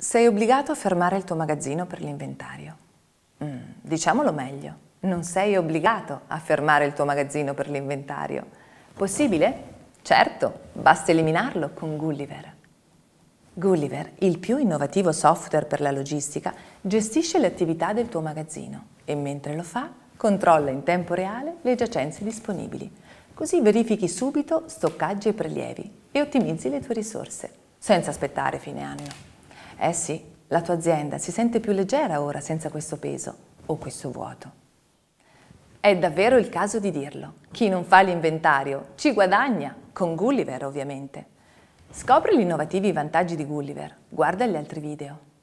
Sei obbligato a fermare il tuo magazzino per l'inventario. Mm, diciamolo meglio, non sei obbligato a fermare il tuo magazzino per l'inventario. Possibile? Certo, basta eliminarlo con Gulliver. Gulliver, il più innovativo software per la logistica, gestisce le attività del tuo magazzino e mentre lo fa controlla in tempo reale le giacenze disponibili. Così verifichi subito stoccaggi e prelievi e ottimizzi le tue risorse, senza aspettare fine anno. Eh sì, la tua azienda si sente più leggera ora senza questo peso o questo vuoto. È davvero il caso di dirlo. Chi non fa l'inventario ci guadagna, con Gulliver ovviamente. Scopri gli innovativi vantaggi di Gulliver, guarda gli altri video.